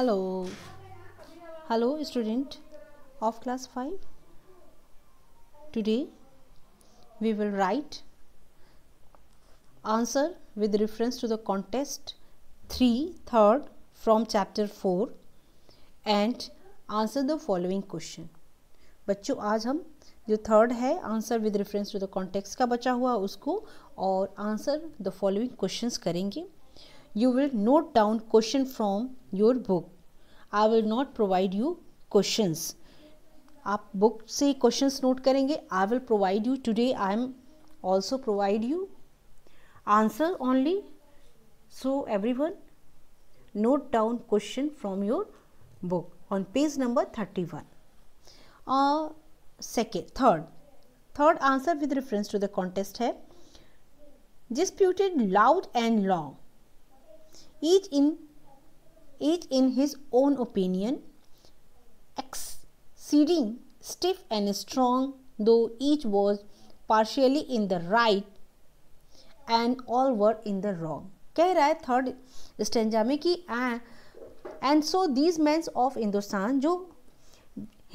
Hello hello student of class five today we will write answer with reference to the contest three third from chapter four and answer the following question बच्चों आज हम जो third है answer with reference to the context का बचा हुआ उसको और आंसर द फॉलोइंग क्वेश्चंस करेंगे you will note down question from your book. I will not provide you questions. आप बुक से क्वेश्चंस नोट करेंगे I will provide you today I am also provide you answer only so everyone note down question from your book on page number 31 uh, second third third answer with reference to the contest hai disputed loud and long each in each in his own opinion exceeding stiff and strong though each was partially in the right and all were in the wrong कह रहा है third stanza में कि and so these mans of Hindustan जो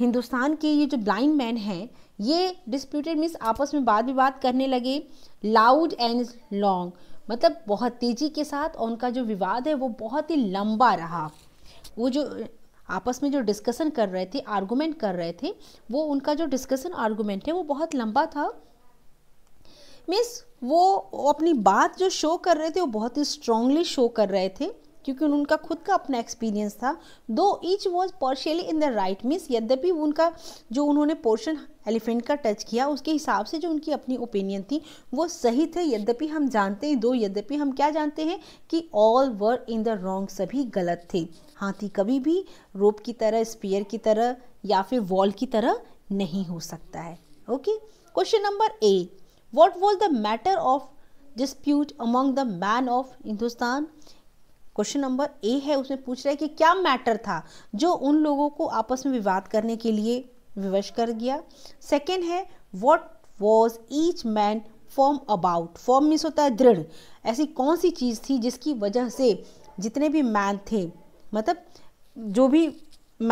हिंदुस्तान के ये जो blind man हैं ये डिस्प्यूटेड मीन्स आपस में बात विवाद करने लगे लाउड एंड लॉन्ग मतलब बहुत तेज़ी के साथ और उनका जो विवाद है वो बहुत ही लंबा रहा वो जो आपस में जो डिस्कशन कर रहे थे आर्गूमेंट कर रहे थे वो उनका जो डिस्कशन आर्गूमेंट है वो बहुत लंबा था मीन्स वो अपनी बात जो शो कर रहे थे वो बहुत ही स्ट्रांगली शो कर रहे थे क्योंकि उनका खुद का अपना एक्सपीरियंस था though each was partially in the right means यद्यपि उनका जो उन्होंने पोर्शन एलिफेंट का टच किया उसके हिसाब से जो उनकी अपनी ओपिनियन थी वो सही थे यद्यपि हम जानते हैं दो यद्यपि हम क्या जानते हैं कि all were in the wrong सभी गलत थे हाथी कभी भी रोप की तरह स्पीयर की तरह या फिर वॉल की तरह नहीं हो सकता है okay question number A what was the matter of dispute among the man of Hindustan question number A है उसमें पूछ रहा है कि क्या मैटर था जो उन लोगों को आपस में विवाद करने के लिए विवश कर गया सेकेंड है what was each man form about form means होता है दृढ़ ऐसी कौन सी चीज़ थी जिसकी वजह से जितने भी मैन थे मतलब जो भी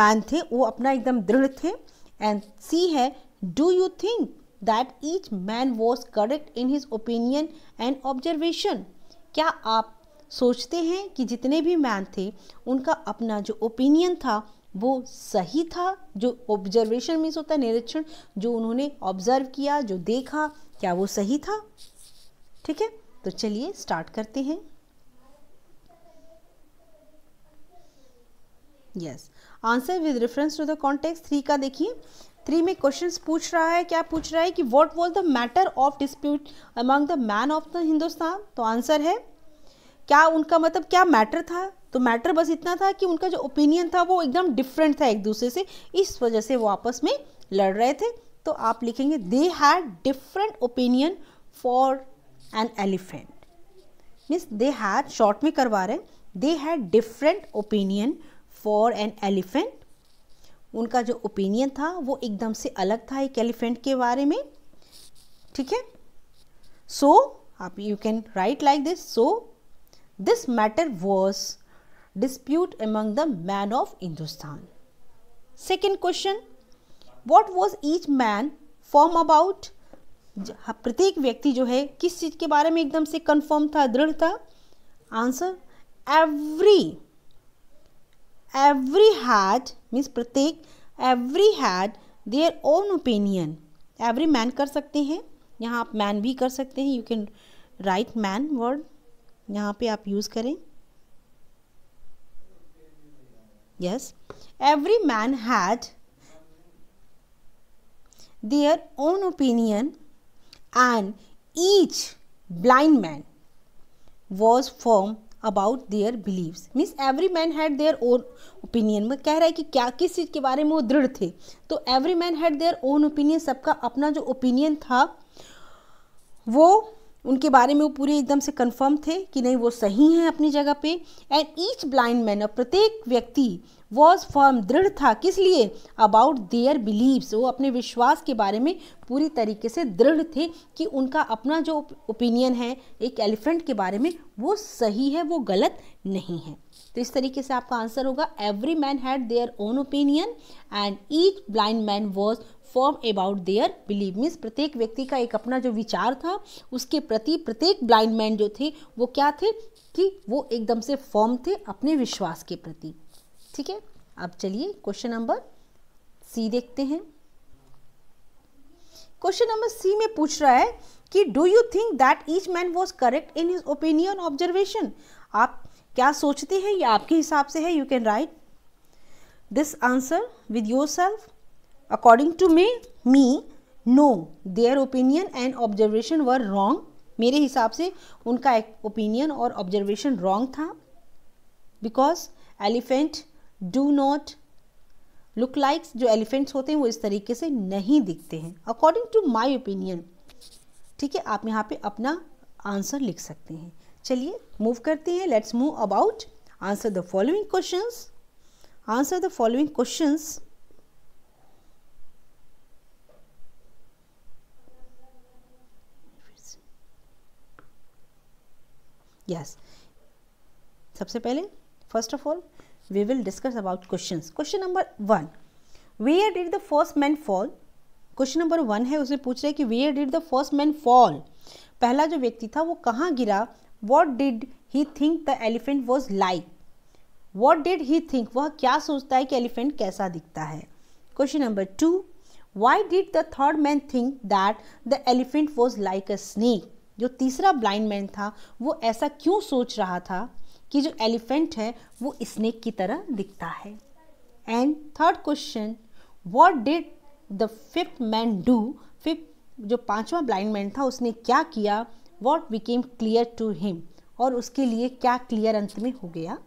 मैन थे वो अपना एकदम दृढ़ थे एंड सी है do you think that each man was correct in his opinion and observation क्या आप सोचते हैं कि जितने भी मैन थे उनका अपना जो ओपिनियन था वो सही था जो ऑब्जर्वेशन मीन्स होता है निरीक्षण जो उन्होंने ऑब्जर्व किया जो देखा क्या वो सही था ठीक है तो चलिए स्टार्ट करते हैं yes answer with reference to the context three का देखिए थ्री में क्वेश्चन पूछ रहा है क्या पूछ रहा है कि what was the matter of dispute among the man of the Hindustan तो आंसर है क्या उनका मतलब क्या मैटर था तो मैटर बस इतना था कि उनका जो ओपिनियन था वो एकदम डिफरेंट था एक दूसरे से इस वजह से वो आपस में लड़ रहे थे तो आप लिखेंगे they had different opinion for an elephant means they had short में करवा रहे they had different opinion for an elephant उनका जो ओपिनियन था वो एकदम से अलग था एक एलिफेंट के बारे में ठीक है सो आप you can write like this so this matter was dispute among the man of Hindustan second question what was each man form about प्रत्येक व्यक्ति जो है किस चीज़ के बारे में एकदम से कंफर्म था दृढ़ था answer every every had means प्रत्येक every had their own opinion every man कर सकते हैं यहाँ आप मैन भी कर सकते हैं you can write man word यहाँ पे आप यूज करें yes every man had their own opinion and each blind man was form about their believe means every man had their own opinion में कह रहा है कि क्या किस चीज़ के बारे में वो दृढ़ थे तो every man had their own opinion सबका अपना जो ओपिनियन था वो उनके बारे में वो पूरे एकदम से कंफर्म थे कि नहीं वो सही हैं अपनी जगह पे एंड ईच ब्लाइंड मैन और प्रत्येक व्यक्ति वॉज फर्म दृढ़ था किस लिए अबाउट देयर बिलीव्स वो अपने विश्वास के बारे में पूरी तरीके से दृढ़ थे कि उनका अपना जो ओपिनियन है एक एलिफेंट के बारे में वो सही है वो गलत नहीं है तो इस तरीके से आपका आंसर होगा every man had their own opinion and each blind man was form about their believe means प्रत्येक व्यक्ति का एक अपना जो विचार था उसके प्रति प्रत्येक ब्लाइंड मैन जो थे वो क्या थे कि वो एकदम से फॉर्म थे अपने विश्वास के प्रति ठीक है अब चलिए क्वेश्चन नंबर सी देखते हैं क्वेश्चन नंबर सी में पूछ रहा है कि do you think that each man was correct in his opinion observation आप क्या सोचते हैं या आपके हिसाब से है you can write this answer with yourself according to me me no their opinion and observation were wrong मेरे हिसाब से उनका एक ओपिनियन और ऑब्जर्वेशन रॉन्ग था because elephant do not look likes जो एलिफेंट्स होते हैं वो इस तरीके से नहीं दिखते हैं अकॉर्डिंग टू माई ओपिनियन ठीक है आप यहाँ पे अपना आंसर लिख सकते हैं चलिए मूव करते हैं let's move about answer the following questions answer the following questions yes सबसे पहले first of all we will discuss about question question number one we are did the first man fall question number one है उसे पूछ रहे हैं कि are did the first man fall पहला जो व्यक्ति था वो कहाँ गिरा what did he think the elephant was like what did he think वह क्या सोचता है कि एलिफेंट कैसा दिखता है question number two why did the third man think that the elephant was like a snake जो तीसरा ब्लाइंड मैन था वो ऐसा क्यों सोच रहा था कि जो एलिफेंट है वो स्नेक की तरह दिखता है and third question what did the fifth man do fifth जो पांचवा ब्लाइंड मैन था उसने क्या किया what became clear to him और उसके लिए क्या क्लियर अंत में हो गया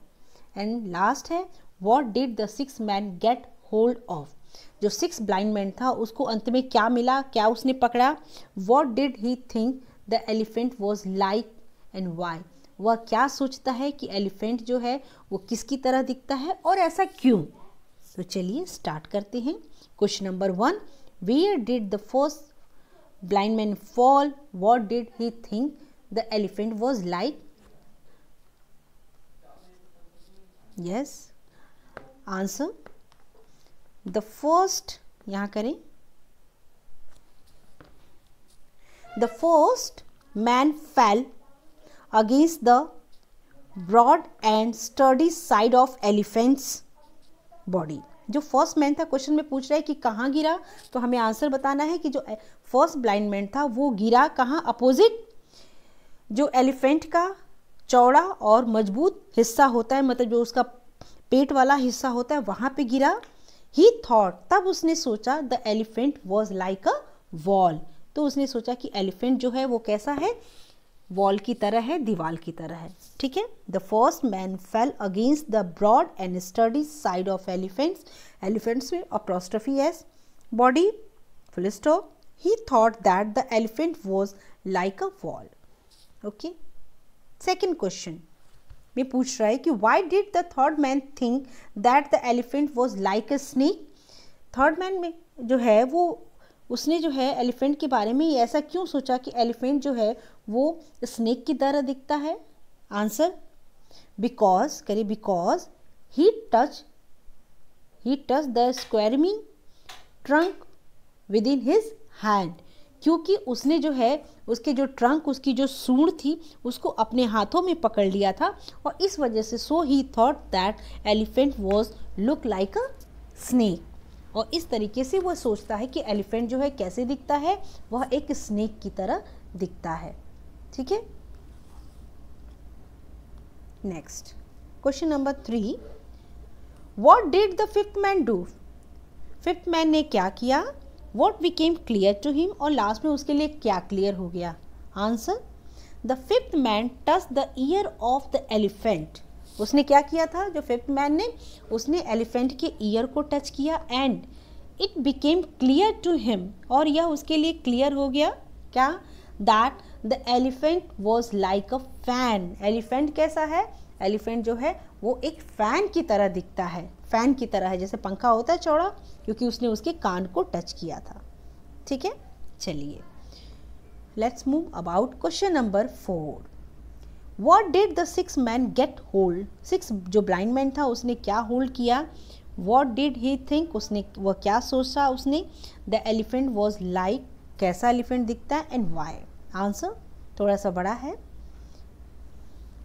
एंड लास्ट है what did the six man get hold of जो सिक्स ब्लाइंड मैन था उसको अंत में क्या मिला क्या उसने पकड़ा what did he think the elephant was like and Y वह क्या सोचता है कि एलिफेंट जो है वो किसकी तरह दिखता है और ऐसा क्यों तो चलिए स्टार्ट करते हैं question number one where did the first blind man fall what did he think the elephant was like yes answer the first यहां करें the first man fell against the broad and study side of elephants body जो first man था question में पूछ रहा है कि कहाँ गिरा तो हमें आंसर बताना है कि जो फर्स्ट ब्लाइंड मैन था वो गिरा कहाँ अपोजिट जो एलिफेंट का चौड़ा और मजबूत हिस्सा होता है मतलब जो उसका पेट वाला हिस्सा होता है वहाँ पे गिरा ही थॉट तब उसने सोचा the elephant was like a wall तो उसने सोचा कि एलिफेंट जो है वो कैसा है वॉल की तरह है दीवार की तरह है ठीक है the first man fell against the broad and study side of elephants elephants में apostrophe S body full stop he thought that the elephant was like a wall okay second question में पूछ रहा है कि why did the third man think that the elephant was like a snake third man में जो है वो उसने जो है एलिफेंट के बारे में ऐसा क्यों सोचा कि एलिफेंट जो है वो स्नेक की तरह दिखता है आंसर बिकॉज करिए because he touch he touch the squirmy trunk within his hand क्योंकि उसने जो है उसके जो ट्रंक उसकी जो सूढ़ थी उसको अपने हाथों में पकड़ लिया था और इस वजह से so he thought that elephant was look like a snake और इस तरीके से वह सोचता है कि एलिफेंट जो है कैसे दिखता है वह एक स्नेक की तरह दिखता है ठीक है next question number three what did the fifth man do fifth man ने क्या किया what became clear to him और लास्ट में उसके लिए क्या क्लियर हो गया answer the fifth man touch the ear of the elephant उसने क्या किया था जो फिफ्थ मैन ने उसने एलिफेंट के ईयर को टच किया and it became clear to him और यह उसके लिए क्लियर हो गया क्या that the elephant was like a fan elephant कैसा है एलिफेंट जो है वो एक फ़ैन की तरह दिखता है फ़ैन की तरह है जैसे पंखा होता है चौड़ा क्योंकि उसने उसके कान को टच किया था ठीक है चलिए let's move about question number four what did the six man get hold six जो ब्लाइंड मैन था उसने क्या होल्ड किया वॉट डिड ही थिंक उसने वह क्या सोचा उसने द एलिफेंट वॉज लाइक कैसा एलिफेंट दिखता है एंड वाई आंसर थोड़ा सा बड़ा है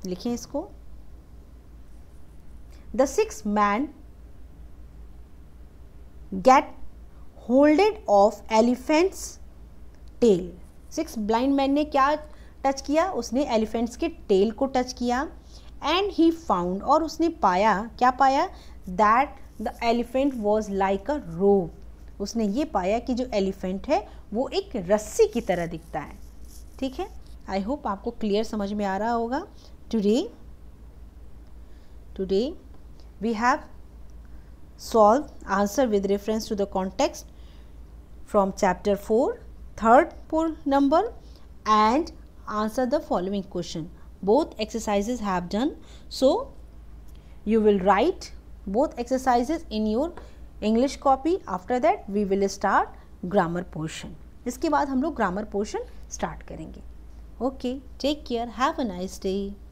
लिखें इसको the six man get holded of elephants tail six blind man ने क्या टच किया उसने एलिफेंट्स के टेल को टच किया एंड ही फाउंड और उसने पाया क्या पाया that the elephant was like a rope उसने ये पाया कि जो एलिफेंट है वो एक रस्सी की तरह दिखता है ठीक है आई होप आपको क्लियर समझ में आ रहा होगा today today we have solve answer with reference to the context from chapter four third number and answer the following question. Both exercises have done. So, you will write both exercises in your English copy. After that, we will start grammar portion. इसके बाद हम लोग grammar portion start करेंगे Okay. Take care. Have a nice day.